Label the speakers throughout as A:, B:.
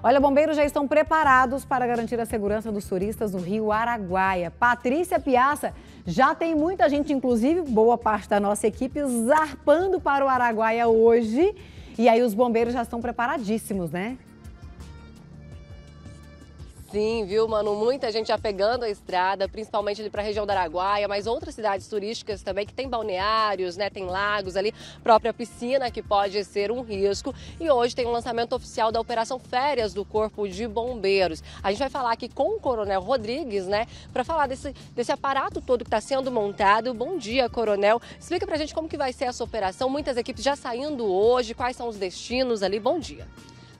A: Olha, bombeiros já estão preparados para garantir a segurança dos turistas no Rio Araguaia. Patrícia Piaça já tem muita gente, inclusive boa parte da nossa equipe, zarpando para o Araguaia hoje. E aí os bombeiros já estão preparadíssimos, né? Sim, viu, Mano? Muita gente já pegando a estrada, principalmente ali para a região da Araguaia, mas outras cidades turísticas também que tem balneários, né? Tem lagos ali, própria piscina que pode ser um risco. E hoje tem um lançamento oficial da Operação Férias do Corpo de Bombeiros. A gente vai falar aqui com o Coronel Rodrigues, né? Para falar desse, desse aparato todo que está sendo montado. Bom dia, Coronel. Explica para a gente como que vai ser essa operação. Muitas equipes já saindo hoje, quais são os destinos ali. Bom dia.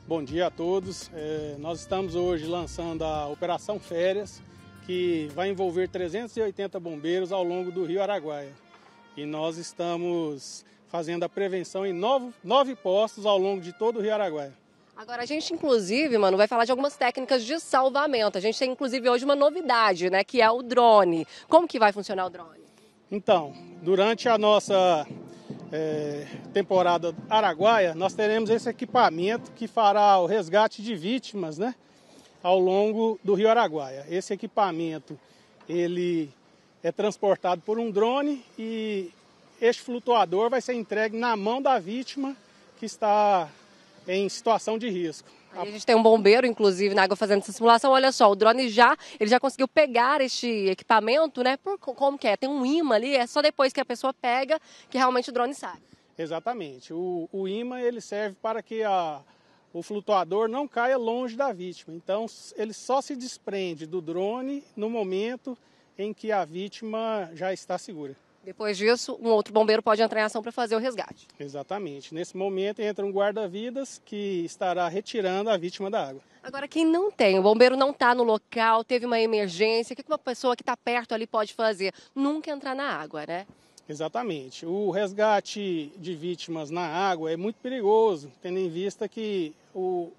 B: Bom dia a todos. É, nós estamos hoje lançando a Operação Férias, que vai envolver 380 bombeiros ao longo do Rio Araguaia. E nós estamos fazendo a prevenção em nove, nove postos ao longo de todo o Rio Araguaia.
A: Agora, a gente, inclusive, mano, vai falar de algumas técnicas de salvamento. A gente tem, inclusive, hoje uma novidade, né, que é o drone. Como que vai funcionar o drone?
B: Então, durante a nossa é, temporada Araguaia, nós teremos esse equipamento que fará o resgate de vítimas né, ao longo do rio Araguaia. Esse equipamento ele é transportado por um drone e este flutuador vai ser entregue na mão da vítima que está em situação de risco. A... Aí a gente tem um
A: bombeiro, inclusive, na água fazendo essa simulação. Olha só, o drone já, ele já conseguiu pegar este equipamento, né? Por, como que é? Tem um imã ali, é só depois que a pessoa pega que realmente o drone sai.
B: Exatamente. O, o imã, ele serve para que a, o flutuador não caia longe da vítima. Então, ele só se desprende do drone no momento em que a vítima já está segura.
A: Depois disso, um outro bombeiro pode entrar em ação para fazer o resgate.
B: Exatamente. Nesse momento entra um guarda-vidas que estará retirando a vítima da água.
A: Agora, quem não tem, o bombeiro não está no local, teve uma emergência, o que uma pessoa que está perto ali pode fazer? Nunca entrar na água, né?
B: Exatamente. O resgate de vítimas na água é muito perigoso, tendo em vista que o,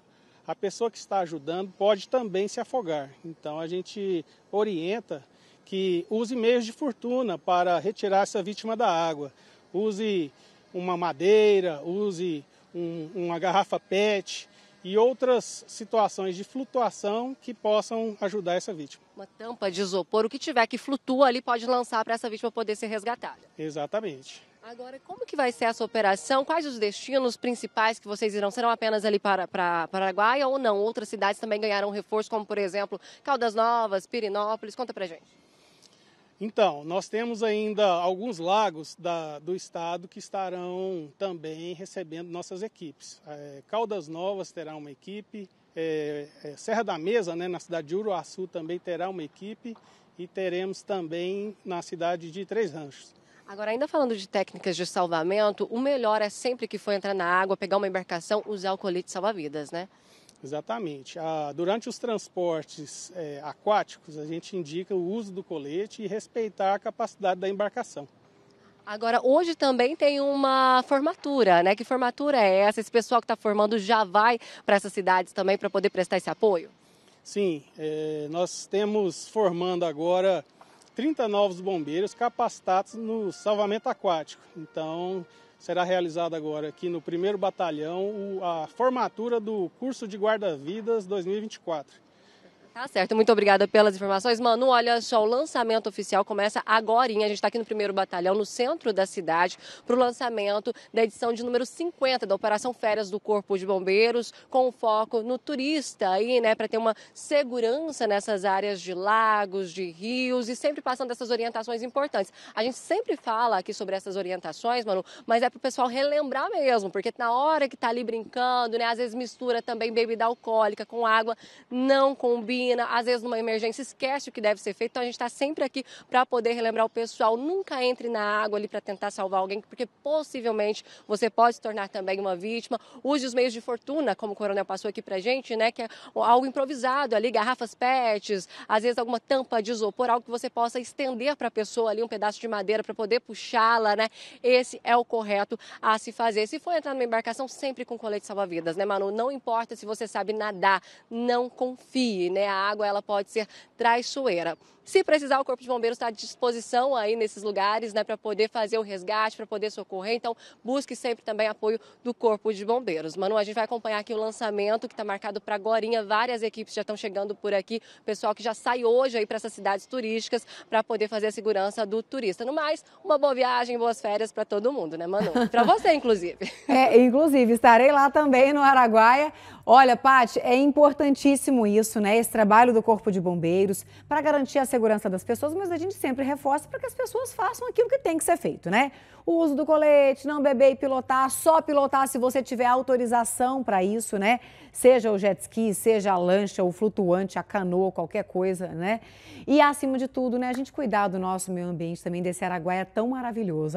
B: a pessoa que está ajudando pode também se afogar. Então, a gente orienta que use meios de fortuna para retirar essa vítima da água. Use uma madeira, use um, uma garrafa PET e outras situações de flutuação que possam ajudar essa vítima. Uma tampa de isopor, o que tiver que
A: flutua ali pode lançar para essa vítima poder ser resgatada.
B: Exatamente. Agora,
A: como que vai ser essa operação? Quais os destinos principais que vocês irão? Serão apenas ali para, para Paraguai ou não? Outras cidades também ganharam reforço, como por exemplo Caldas Novas, Pirinópolis. Conta pra gente.
B: Então, nós temos ainda alguns lagos da, do estado que estarão também recebendo nossas equipes. É, Caldas Novas terá uma equipe, é, é, Serra da Mesa, né, na cidade de Uruaçu, também terá uma equipe e teremos também na cidade de Três Ranchos.
A: Agora, ainda falando de técnicas de salvamento, o melhor é sempre que for entrar na água, pegar uma embarcação, usar o colete salva-vidas, né?
B: Exatamente. Ah, durante os transportes é, aquáticos, a gente indica o uso do colete e respeitar a capacidade da embarcação.
A: Agora, hoje também tem uma formatura, né? Que formatura é essa? Esse pessoal que está formando já vai para essas cidades também para poder prestar esse apoio?
B: Sim, é, nós temos formando agora 30 novos bombeiros capacitados no salvamento aquático. Então, será realizada agora aqui no primeiro batalhão a formatura do curso de guarda-vidas 2024.
A: Tá certo, muito obrigada pelas informações. Manu, olha só, o lançamento oficial começa agora. A gente está aqui no primeiro batalhão, no centro da cidade, para o lançamento da edição de número 50 da Operação Férias do Corpo de Bombeiros, com foco no turista aí, né, para ter uma segurança nessas áreas de lagos, de rios e sempre passando essas orientações importantes. A gente sempre fala aqui sobre essas orientações, Manu, mas é para o pessoal relembrar mesmo, porque na hora que está ali brincando, né, às vezes mistura também bebida alcoólica com água, não combina às vezes numa emergência esquece o que deve ser feito. Então a gente está sempre aqui para poder relembrar o pessoal, nunca entre na água ali para tentar salvar alguém, porque possivelmente você pode se tornar também uma vítima. Use os meios de fortuna, como o coronel passou aqui para gente, né, que é algo improvisado ali, garrafas PETs, às vezes alguma tampa de isopor, algo que você possa estender para a pessoa ali um pedaço de madeira para poder puxá-la, né? Esse é o correto a se fazer. Se for entrar numa embarcação, sempre com colete salva-vidas, né, Manu? Não importa se você sabe nadar, não confie, né? a água ela pode ser traiçoeira. Se precisar, o Corpo de Bombeiros está à disposição aí nesses lugares, né, para poder fazer o resgate, para poder socorrer. Então, busque sempre também apoio do Corpo de Bombeiros. Manu, a gente vai acompanhar aqui o lançamento que está marcado para agora. Várias equipes já estão chegando por aqui, pessoal que já sai hoje aí para essas cidades turísticas para poder fazer a segurança do turista. No mais, uma boa viagem, boas férias para todo mundo, né, Manu? Para você, inclusive. É, inclusive, estarei lá também no Araguaia. Olha, Paty, é importantíssimo isso, né? Esse trabalho do Corpo de Bombeiros para garantir a segurança segurança das pessoas, mas a gente sempre reforça para que as pessoas façam aquilo que tem que ser feito, né? O uso do colete, não beber e pilotar, só pilotar se você tiver autorização para isso, né? Seja o jet ski, seja a lancha, o flutuante, a canoa, qualquer coisa, né? E acima de tudo, né, a gente cuidar do nosso meio ambiente também, desse Araguaia tão maravilhoso.